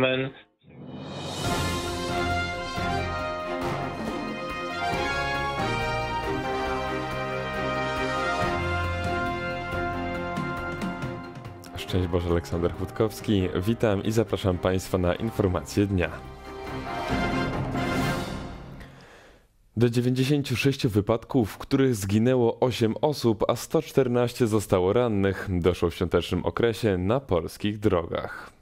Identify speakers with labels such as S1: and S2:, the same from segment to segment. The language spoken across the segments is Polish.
S1: men
S2: Szczęść Boże, Aleksander Chłodkowski. Witam i zapraszam Państwa na informacje dnia. Do 96 wypadków, w których zginęło 8 osób, a 114 zostało rannych, doszło w świątecznym okresie na polskich drogach.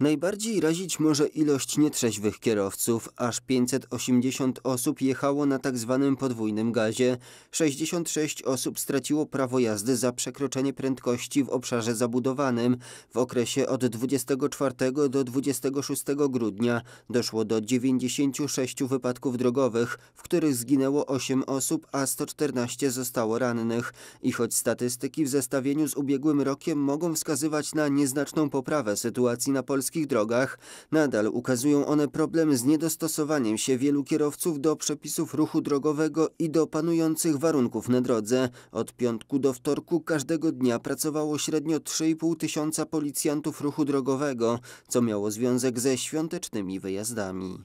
S3: Najbardziej razić może ilość nietrzeźwych kierowców. Aż 580 osób jechało na tzw. Tak podwójnym gazie. 66 osób straciło prawo jazdy za przekroczenie prędkości w obszarze zabudowanym. W okresie od 24 do 26 grudnia doszło do 96 wypadków drogowych, w których zginęło 8 osób, a 114 zostało rannych. I choć statystyki w zestawieniu z ubiegłym rokiem mogą wskazywać na nieznaczną poprawę sytuacji na Polsce, polskich drogach. Nadal ukazują one problem z niedostosowaniem się wielu kierowców do przepisów ruchu drogowego i do panujących warunków na drodze. Od piątku do wtorku każdego dnia pracowało średnio 3,5 tysiąca policjantów ruchu drogowego, co miało związek ze świątecznymi wyjazdami.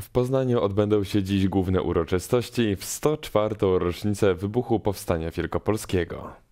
S2: W Poznaniu odbędą się dziś główne uroczystości w 104. rocznicę wybuchu Powstania Wielkopolskiego.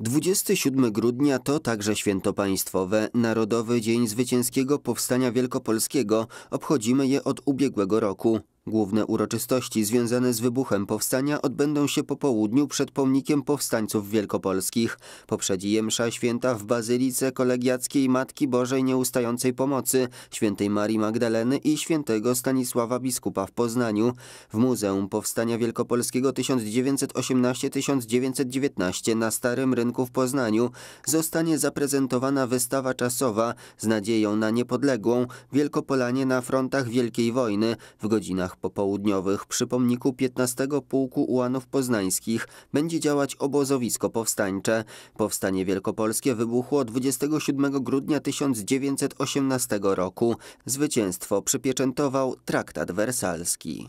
S3: 27 grudnia to także święto państwowe, Narodowy Dzień Zwycięskiego Powstania Wielkopolskiego. Obchodzimy je od ubiegłego roku. Główne uroczystości związane z wybuchem powstania odbędą się po południu przed pomnikiem powstańców wielkopolskich. Poprzedzi je msza święta w Bazylice Kolegiackiej Matki Bożej Nieustającej Pomocy, świętej Marii Magdaleny i świętego Stanisława Biskupa w Poznaniu. W Muzeum Powstania Wielkopolskiego 1918-1919 na Starym Rynku w Poznaniu zostanie zaprezentowana wystawa czasowa z nadzieją na niepodległą Wielkopolanie na frontach Wielkiej Wojny w godzinach popołudniowych przy pomniku 15 Pułku Ułanów Poznańskich będzie działać obozowisko powstańcze. Powstanie Wielkopolskie wybuchło 27 grudnia 1918 roku. Zwycięstwo przypieczętował traktat wersalski.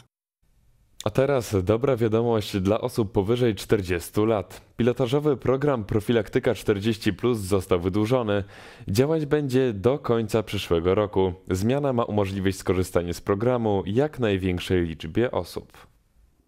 S2: A teraz dobra wiadomość dla osób powyżej 40 lat. Pilotażowy program Profilaktyka 40 Plus został wydłużony. Działać będzie do końca przyszłego roku. Zmiana ma umożliwić skorzystanie z programu jak największej liczbie osób.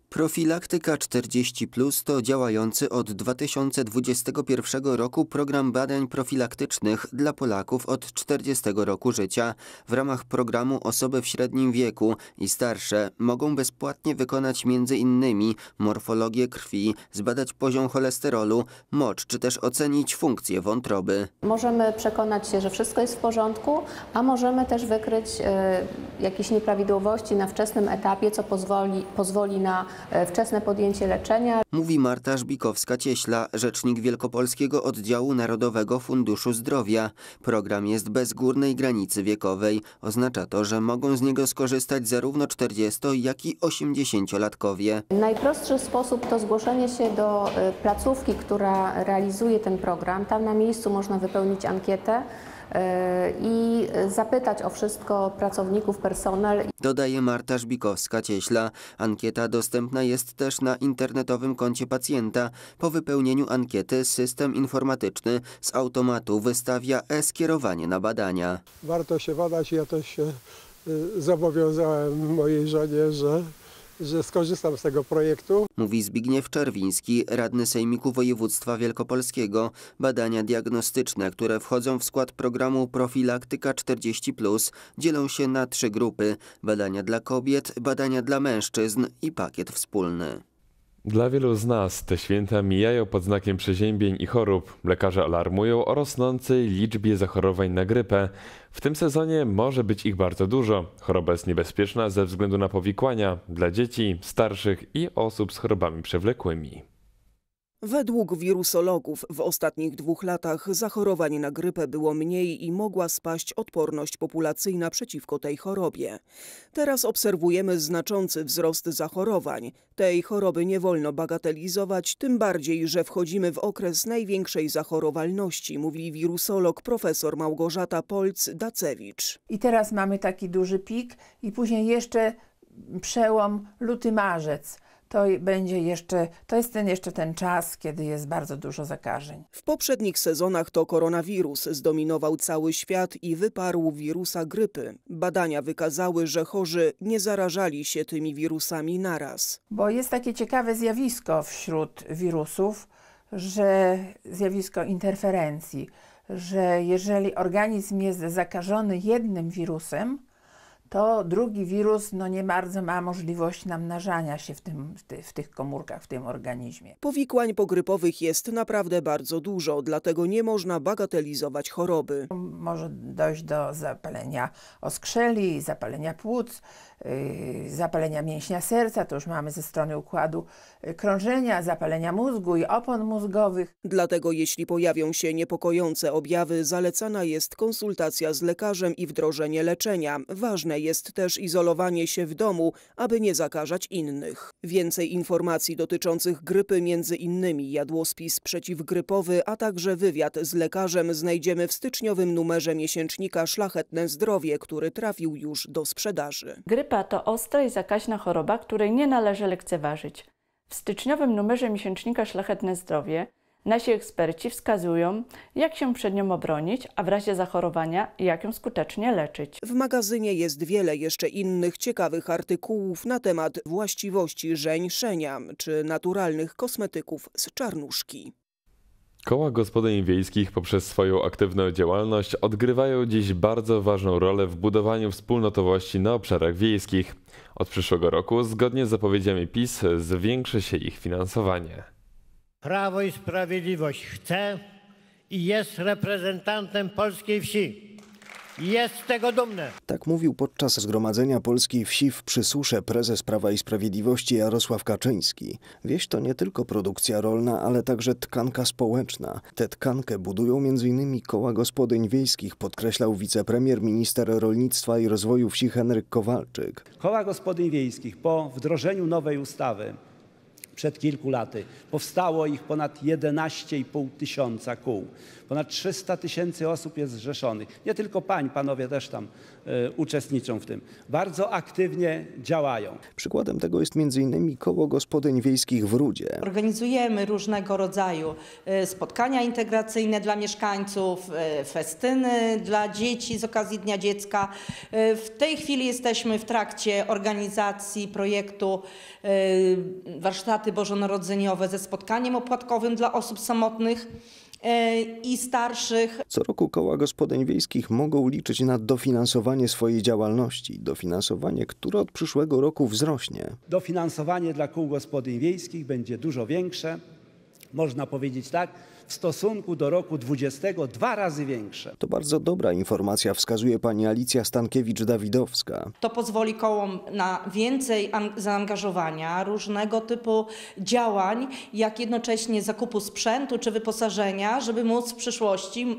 S3: Profilaktyka 40 Plus to działający od 2021 roku program badań profilaktycznych dla Polaków od 40 roku życia. W ramach programu osoby w średnim wieku i starsze mogą bezpłatnie wykonać m.in. morfologię krwi, zbadać poziom cholesterolu, mocz czy też ocenić funkcję wątroby.
S4: Możemy przekonać się, że wszystko jest w porządku, a możemy też wykryć y, jakieś nieprawidłowości na wczesnym etapie, co pozwoli, pozwoli na E, wczesne podjęcie leczenia.
S3: Mówi Marta Żbikowska-Cieśla, rzecznik Wielkopolskiego Oddziału Narodowego Funduszu Zdrowia. Program jest bez górnej granicy wiekowej. Oznacza to, że mogą z niego skorzystać zarówno 40- jak i 80-latkowie.
S4: Najprostszy sposób to zgłoszenie się do e, placówki, która realizuje ten program. Tam na miejscu można wypełnić ankietę. E, i zapytać o wszystko pracowników, personel.
S3: Dodaje Marta Żbikowska-Cieśla. Ankieta dostępna jest też na internetowym koncie pacjenta. Po wypełnieniu ankiety system informatyczny z automatu wystawia e-skierowanie na badania.
S4: Warto się badać, ja też się y, zobowiązałem mojej żonie, że że skorzystam z tego projektu.
S3: Mówi Zbigniew Czerwiński, radny Sejmiku Województwa Wielkopolskiego. Badania diagnostyczne, które wchodzą w skład programu Profilaktyka 40+, dzielą się na trzy grupy. Badania dla kobiet, badania dla mężczyzn i pakiet
S2: wspólny. Dla wielu z nas te święta mijają pod znakiem przeziębień i chorób. Lekarze alarmują o rosnącej liczbie zachorowań na grypę. W tym sezonie może być ich bardzo dużo. Choroba jest niebezpieczna ze względu na powikłania dla dzieci, starszych i osób z chorobami przewlekłymi.
S1: Według wirusologów w ostatnich dwóch latach zachorowań na grypę było mniej i mogła spaść odporność populacyjna przeciwko tej chorobie. Teraz obserwujemy znaczący wzrost zachorowań. Tej choroby nie wolno bagatelizować, tym bardziej, że wchodzimy w okres największej zachorowalności, mówi wirusolog profesor Małgorzata Polc-Dacewicz. I teraz mamy taki duży pik i później jeszcze przełom luty-marzec to będzie jeszcze, to jest ten, jeszcze ten czas, kiedy jest bardzo dużo zakażeń. W poprzednich sezonach to koronawirus zdominował cały świat i wyparł wirusa grypy. Badania wykazały, że chorzy nie zarażali się tymi wirusami naraz. Bo jest takie ciekawe zjawisko wśród wirusów, że zjawisko interferencji, że jeżeli organizm jest zakażony jednym wirusem, to drugi wirus no nie bardzo ma możliwości namnażania się w, tym, w, ty, w, tych komórkach, w tym organizmie. Powikłań pogrypowych jest naprawdę bardzo dużo, dlatego nie można bagatelizować choroby. Może dojść do zapalenia oskrzeli, zapalenia płuc, yy, zapalenia mięśnia serca, to już mamy ze strony układu yy, krążenia, zapalenia mózgu i opon mózgowych. Dlatego jeśli pojawią się niepokojące objawy, zalecana jest konsultacja z lekarzem i wdrożenie leczenia. Ważne jest też izolowanie się w domu, aby nie zakażać innych. Więcej informacji dotyczących grypy między innymi jadłospis przeciwgrypowy, a także wywiad z lekarzem znajdziemy w styczniowym numerze miesięcznika Szlachetne Zdrowie, który
S4: trafił już do sprzedaży. Grypa to ostra i zakaźna choroba, której nie należy lekceważyć. W styczniowym numerze miesięcznika Szlachetne Zdrowie Nasi eksperci wskazują, jak się przed nią obronić, a w razie zachorowania, jak ją skutecznie leczyć. W
S1: magazynie jest wiele jeszcze innych ciekawych artykułów na temat właściwości żeńszenia czy naturalnych kosmetyków z czarnuszki.
S2: Koła gospodyń wiejskich poprzez swoją aktywną działalność odgrywają dziś bardzo ważną rolę w budowaniu wspólnotowości na obszarach wiejskich. Od przyszłego roku, zgodnie z zapowiedziami PiS, zwiększy się ich finansowanie.
S4: Prawo i Sprawiedliwość chce i jest reprezentantem polskiej wsi. Jest z tego dumny.
S5: Tak mówił podczas zgromadzenia Polskiej Wsi w Przysusze prezes Prawa i Sprawiedliwości Jarosław Kaczyński. Wieś to nie tylko produkcja rolna, ale także tkanka społeczna. Tę tkankę budują m.in. koła gospodyń wiejskich, podkreślał wicepremier minister rolnictwa i rozwoju wsi Henryk Kowalczyk. Koła gospodyń wiejskich po wdrożeniu nowej ustawy przed kilku laty. Powstało ich ponad 11,5 tysiąca kół. Ponad 300 tysięcy osób jest zrzeszonych. Nie tylko pań, panowie też tam y, uczestniczą w tym. Bardzo aktywnie działają. Przykładem tego jest m.in. Koło Gospodyń Wiejskich w Rudzie.
S1: Organizujemy różnego rodzaju e, spotkania integracyjne dla mieszkańców, e, festyny dla dzieci z okazji Dnia Dziecka. W tej chwili jesteśmy w trakcie organizacji projektu warsztaty bożonarodzeniowe ze spotkaniem opłatkowym dla osób samotnych e, i starszych.
S5: Co roku koła gospodyń wiejskich mogą liczyć na dofinansowanie swojej działalności, dofinansowanie, które od przyszłego roku wzrośnie. Dofinansowanie dla kół gospodyń wiejskich będzie dużo większe. Można powiedzieć tak, w stosunku do roku 20 dwa razy większe. To bardzo dobra informacja, wskazuje pani Alicja Stankiewicz-Dawidowska.
S1: To pozwoli kołom na więcej zaangażowania, różnego typu działań, jak jednocześnie zakupu sprzętu czy wyposażenia, żeby móc w przyszłości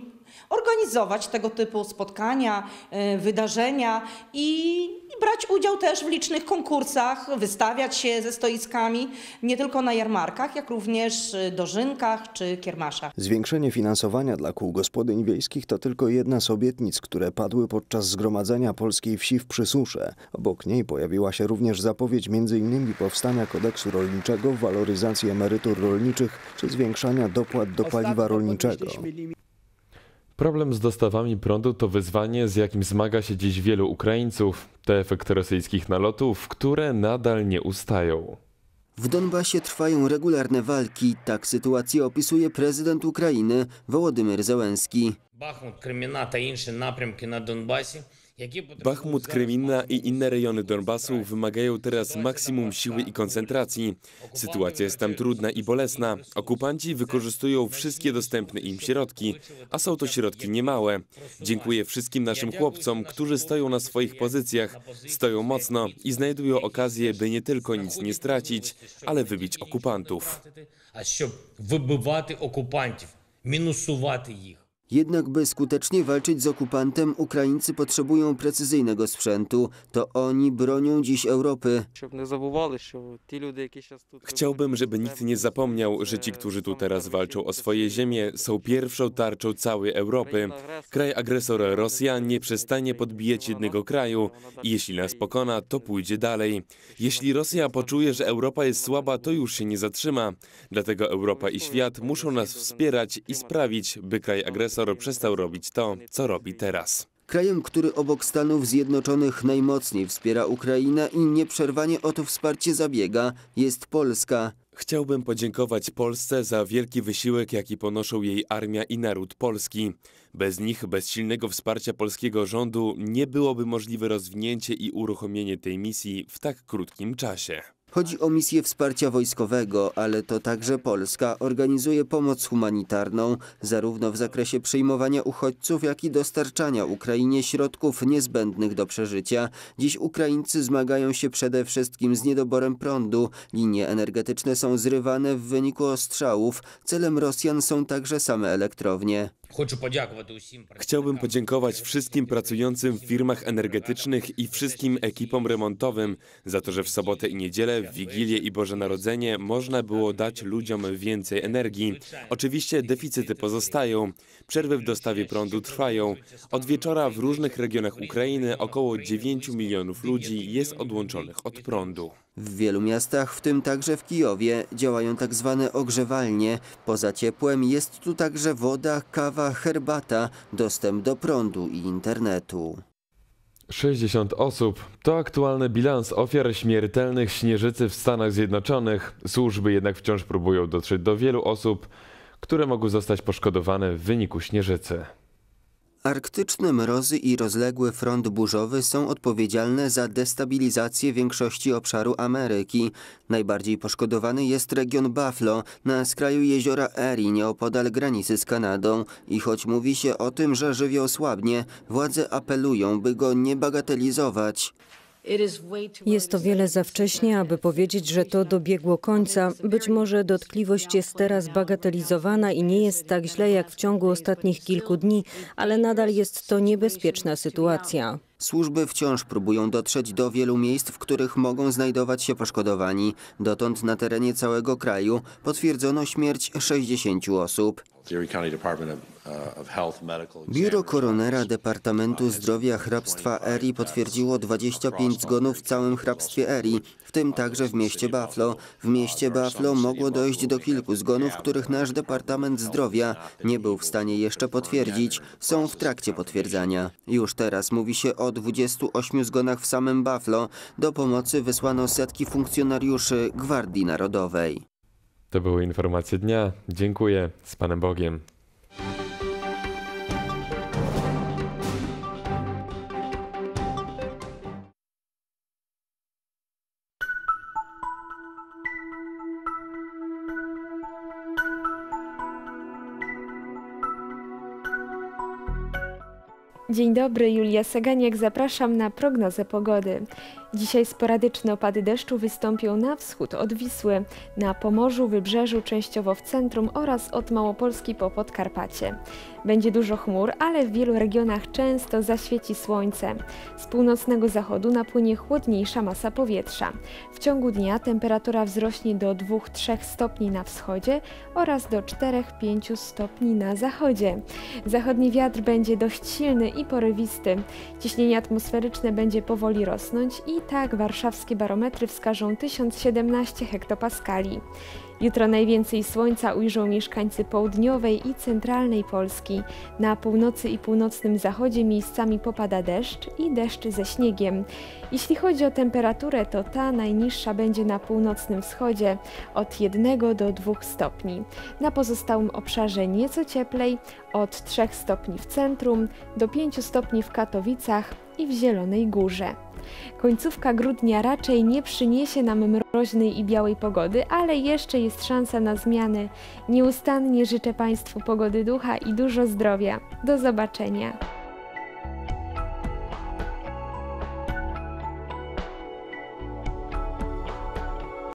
S1: organizować tego typu spotkania, e, wydarzenia i, brać udział też w licznych konkursach, wystawiać się ze stoiskami nie tylko na jarmarkach, jak również e, dożynkach czy kiermaszach.
S5: Zwiększenie finansowania dla kół gospodyń wiejskich to tylko jedna z obietnic, które padły podczas zgromadzenia polskiej wsi w Przysusze. Obok niej pojawiła się również zapowiedź m.in. powstania kodeksu rolniczego, waloryzacji emerytur rolniczych czy zwiększania dopłat do paliwa rolniczego.
S2: Problem z dostawami prądu to wyzwanie, z jakim zmaga się dziś wielu Ukraińców. To efekt rosyjskich nalotów, które nadal nie ustają.
S3: W Donbasie trwają regularne walki. Tak sytuację opisuje prezydent Ukrainy
S2: Wołodymyr Zełenski. Bachmut, Krymina i inne naprymki na Donbasie – Bachmut, Krymina i inne rejony Donbasu tak. wymagają teraz maksimum tak, siły i tak. koncentracji. Sytuacja jest tam trudna i bolesna. Okupanci wykorzystują wszystkie dostępne im środki, a są to środki niemałe. Dziękuję wszystkim naszym chłopcom, którzy stoją na swoich pozycjach, stoją mocno i znajdują okazję, by nie tylko nic nie stracić, ale wybić okupantów. A щоб вибивати okupantów, minusować ich.
S3: Jednak by skutecznie walczyć z okupantem, Ukraińcy potrzebują precyzyjnego
S2: sprzętu. To oni bronią dziś Europy. Chciałbym, żeby nikt nie zapomniał, że ci, którzy tu teraz walczą o swoje ziemie, są pierwszą tarczą całej Europy. Kraj agresor Rosja nie przestanie podbijać jednego kraju i jeśli nas pokona, to pójdzie dalej. Jeśli Rosja poczuje, że Europa jest słaba, to już się nie zatrzyma. Dlatego Europa i świat muszą nas wspierać i sprawić, by kraj agresor profesor przestał robić to, co robi teraz.
S3: Krajem, który obok Stanów Zjednoczonych najmocniej wspiera Ukrainę i nieprzerwanie o to wsparcie zabiega, jest
S2: Polska. Chciałbym podziękować Polsce za wielki wysiłek, jaki ponoszą jej armia i naród polski. Bez nich, bez silnego wsparcia polskiego rządu, nie byłoby możliwe rozwinięcie i uruchomienie tej misji w tak krótkim czasie.
S3: Chodzi o misję wsparcia wojskowego, ale to także Polska organizuje pomoc humanitarną, zarówno w zakresie przyjmowania uchodźców, jak i dostarczania Ukrainie środków niezbędnych do przeżycia. Dziś Ukraińcy zmagają się przede wszystkim z niedoborem prądu, linie energetyczne są zrywane w wyniku ostrzałów, celem Rosjan są także same elektrownie.
S2: Chciałbym podziękować wszystkim pracującym w firmach energetycznych i wszystkim ekipom remontowym za to, że w sobotę i niedzielę, w Wigilię i Boże Narodzenie można było dać ludziom więcej energii. Oczywiście deficyty pozostają, przerwy w dostawie prądu trwają. Od wieczora w różnych regionach Ukrainy około 9 milionów ludzi jest odłączonych od prądu.
S3: W wielu miastach, w tym także w Kijowie, działają tak zwane ogrzewalnie. Poza ciepłem jest tu także woda, kawa, herbata, dostęp do prądu i internetu.
S2: 60 osób to aktualny bilans ofiar śmiertelnych śnieżycy w Stanach Zjednoczonych. Służby jednak wciąż próbują dotrzeć do wielu osób, które mogły zostać poszkodowane w wyniku śnieżycy.
S3: Arktyczne mrozy i rozległy front burzowy są odpowiedzialne za destabilizację większości obszaru Ameryki. Najbardziej poszkodowany jest region Buffalo na skraju jeziora Erie nieopodal granicy z Kanadą. I choć mówi się o tym, że żywioł słabnie, władze apelują, by go nie bagatelizować.
S4: Jest to wiele za wcześnie, aby powiedzieć, że to dobiegło końca. Być może dotkliwość jest teraz bagatelizowana i nie jest tak źle jak w ciągu ostatnich kilku dni, ale nadal jest to niebezpieczna sytuacja.
S3: Służby wciąż próbują dotrzeć do wielu miejsc, w których mogą znajdować się poszkodowani. Dotąd na terenie całego kraju potwierdzono śmierć 60 osób.
S1: Uh,
S3: Biuro koronera Departamentu uh, Zdrowia Hrabstwa Erie potwierdziło 25 zgonów w całym hrabstwie Erie, w tym także w mieście Buffalo. W mieście Buffalo mogło dojść do kilku zgonów, których nasz Departament Zdrowia nie był w stanie jeszcze potwierdzić. Są w trakcie potwierdzania. Już teraz mówi się o 28 zgonach w samym Buffalo. Do pomocy wysłano setki funkcjonariuszy Gwardii
S2: Narodowej. To były informacje dnia. Dziękuję. Z Panem Bogiem.
S4: Dzień dobry, Julia Seganiak, zapraszam na prognozę pogody. Dzisiaj sporadyczne opady deszczu wystąpią na wschód od Wisły, na Pomorzu, Wybrzeżu, częściowo w centrum oraz od Małopolski po Podkarpacie. Będzie dużo chmur, ale w wielu regionach często zaświeci słońce. Z północnego zachodu napłynie chłodniejsza masa powietrza. W ciągu dnia temperatura wzrośnie do 2-3 stopni na wschodzie oraz do 4-5 stopni na zachodzie. Zachodni wiatr będzie dość silny i porywisty. Ciśnienie atmosferyczne będzie powoli rosnąć i tak warszawskie barometry wskażą 1017 hektopaskali. Jutro najwięcej słońca ujrzą mieszkańcy południowej i centralnej Polski. Na północy i północnym zachodzie miejscami popada deszcz i deszcz ze śniegiem. Jeśli chodzi o temperaturę, to ta najniższa będzie na północnym wschodzie od 1 do 2 stopni. Na pozostałym obszarze nieco cieplej od 3 stopni w centrum do 5 stopni w Katowicach i w Zielonej Górze. Końcówka grudnia raczej nie przyniesie nam mroźnej i białej pogody, ale jeszcze jest szansa na zmiany. Nieustannie życzę Państwu pogody ducha i dużo zdrowia. Do zobaczenia.